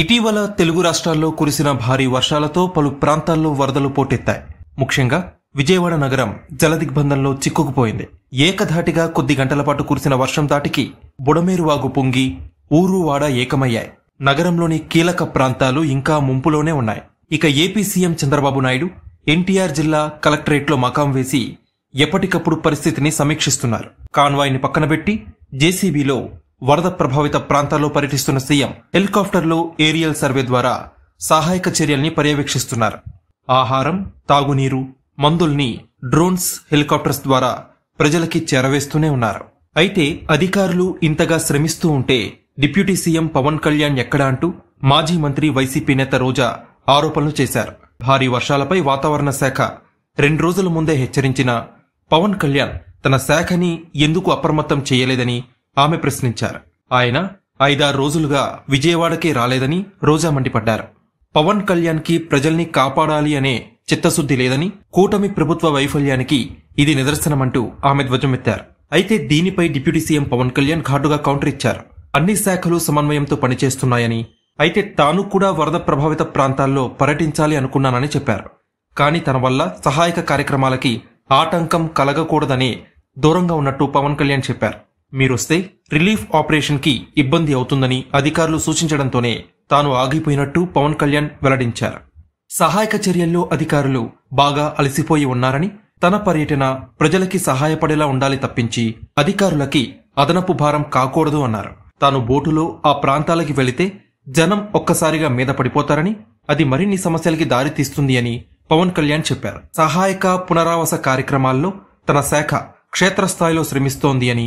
ఇటీవల తెలుగు రాష్ట్రాల్లో కురిసిన భారీ వర్షాలతో పలు ప్రాంతాల్లో వరదలు పోటెత్తాయి ముఖ్యంగా విజయవాడ నగరం జలదిగ్బంధంలో చిక్కుకుపోయింది ఏకధాటిగా కొద్ది గంటల పాటు కురిసిన వర్షం దాటికి బుడమేరు వాగు పొంగి ఊరు వాడ ఏకమయ్యాయి నగరంలోని కీలక ప్రాంతాలు ఇంకా ముంపులోనే ఉన్నాయి ఇక ఏపీ సీఎం చంద్రబాబు నాయుడు ఎన్టీఆర్ జిల్లా కలెక్టరేట్లో మకాం వేసి ఎప్పటికప్పుడు పరిస్థితిని సమీక్షిస్తున్నారు కాన్వాయ్ని పక్కనబెట్టి జేసీబీలో వరద ప్రభావిత ప్రాంతాల్లో పర్యటిస్తున్న సీఎం హెలికాప్టర్లో ఏరియల్ సర్వే ద్వారా సహాయక చర్యల్ని పర్యవేక్షిస్తున్నారు ఆహారం తాగునీరు మందుల్ని డ్రోన్స్ హెలికాప్టర్స్ ద్వారా ప్రజలకి చేరవేస్తూనే ఉన్నారు అయితే అధికారులు ఇంతగా శ్రమిస్తూ ఉంటే డిప్యూటీ సీఎం పవన్ కళ్యాణ్ ఎక్కడా అంటూ మాజీ మంత్రి వైసీపీ నేత రోజా ఆరోపణలు చేశారు భారీ వర్షాలపై వాతావరణ శాఖ రెండు రోజుల ముందే హెచ్చరించిన పవన్ కళ్యాణ్ తన శాఖని ఎందుకు అప్రమత్తం చేయలేదని ఆమె ప్రశ్నించారు ఆయన ఐదారు రోజులుగా విజయవాడకే రాలేదని రోజా మండిపడ్డారు పవన్ కళ్యాణ్కి ప్రజల్ని కాపాడాలి అనే చిత్తశుద్ధి లేదని కూటమి ప్రభుత్వ వైఫల్యానికి ఇది నిదర్శనమంటూ ఆమె ధ్వజమెత్తారు అయితే దీనిపై డిప్యూటీ సీఎం పవన్ కళ్యాణ్ ఘాటుగా కౌంటర్ ఇచ్చారు అన్ని శాఖలు సమన్వయంతో పనిచేస్తున్నాయని అయితే తాను కూడా వరద ప్రభావిత ప్రాంతాల్లో పర్యటించాలి అనుకున్నానని చెప్పారు కానీ తన వల్ల సహాయక కార్యక్రమాలకి ఆటంకం కలగకూడదని దూరంగా ఉన్నట్టు పవన్ కళ్యాణ్ చెప్పారు మీరొస్తే రిలీఫ్ ఆపరేషన్కి ఇబ్బంది అవుతుందని అధికారులు సూచించడంతోనే తాను ఆగిపోయినట్టు పవన్ కళ్యాణ్ వెల్లడించారు సహాయక చర్యల్లో అధికారులు బాగా అలసిపోయి ఉన్నారని తన పర్యటన ప్రజలకి సహాయపడేలా ఉండాలి తప్పించి అధికారులకి అదనపు భారం కాకూడదు అన్నారు తాను బోటులో ఆ ప్రాంతాలకి వెళితే జనం ఒక్కసారిగా మీద పడిపోతారని అది మరిన్ని సమస్యలకి దారితీస్తుంది అని పవన్ కళ్యాణ్ చెప్పారు సహాయక పునరావాస కార్యక్రమాల్లో తన శాఖ క్షేత్రస్థాయిలో శ్రమిస్తోంది అని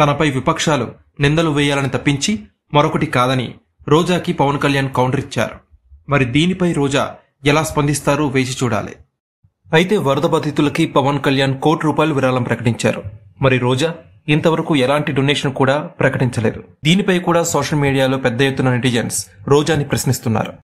తనపై విపక్షాలు నిందలు వేయాలని తప్పించి మరొకటి కాదని రోజాకి పవన్ కళ్యాణ్ కౌంటర్ ఇచ్చారు మరి దీనిపై రోజా ఎలా స్పందిస్తారో వేచి చూడాలి అయితే వరద బాధితులకి పవన్ కళ్యాణ్ కోటి రూపాయలు విరాళం ప్రకటించారు మరి రోజా ఇంతవరకు ఎలాంటి డొనేషన్ కూడా ప్రకటించలేదు దీనిపై కూడా సోషల్ మీడియాలో పెద్ద ఎత్తున నెటిజన్స్ రోజాని ప్రశ్నిస్తున్నారు